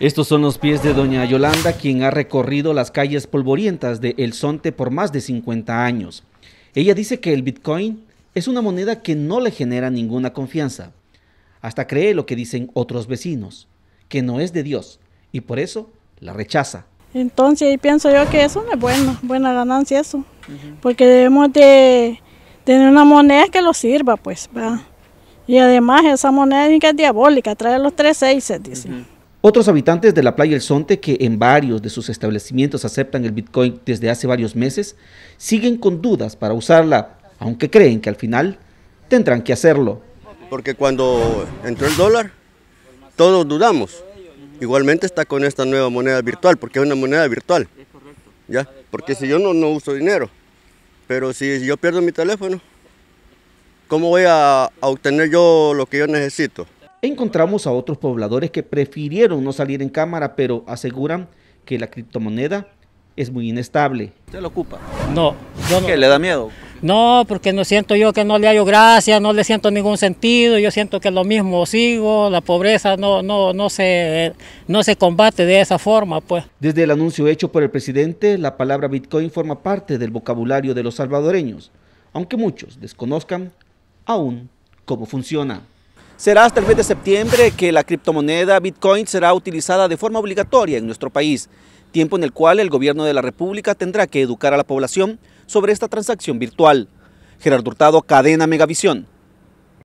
Estos son los pies de doña Yolanda, quien ha recorrido las calles polvorientas de El Sonte por más de 50 años. Ella dice que el Bitcoin es una moneda que no le genera ninguna confianza. Hasta cree lo que dicen otros vecinos, que no es de Dios, y por eso la rechaza. Entonces pienso yo que eso es bueno, buena ganancia eso, porque debemos de tener una moneda que lo sirva, pues, ¿verdad? Y además esa moneda es diabólica, trae los tres se dice. Otros habitantes de la playa El Sonte, que en varios de sus establecimientos aceptan el Bitcoin desde hace varios meses, siguen con dudas para usarla, aunque creen que al final tendrán que hacerlo. Porque cuando entró el dólar, todos dudamos. Igualmente está con esta nueva moneda virtual, porque es una moneda virtual. ¿ya? Porque si yo no, no uso dinero, pero si yo pierdo mi teléfono, ¿Cómo voy a, obtener yo lo que yo necesito? Encontramos a otros pobladores que prefirieron no salir en cámara, pero aseguran que la criptomoneda es muy inestable. ¿Usted lo ocupa? No. Yo ¿Qué, le da miedo? No, porque no siento yo que no le hallo gracia, no le siento ningún sentido, yo siento que lo mismo sigo, la pobreza no, no, no, se, no se combate de esa forma. pues. Desde el anuncio hecho por el presidente, la palabra Bitcoin forma parte del vocabulario de los salvadoreños, aunque muchos desconozcan aún cómo funciona. Será hasta el mes de septiembre que la criptomoneda Bitcoin será utilizada de forma obligatoria en nuestro país, tiempo en el cual el gobierno de la República tendrá que educar a la población sobre esta transacción virtual. Gerardo Hurtado, Cadena Megavisión.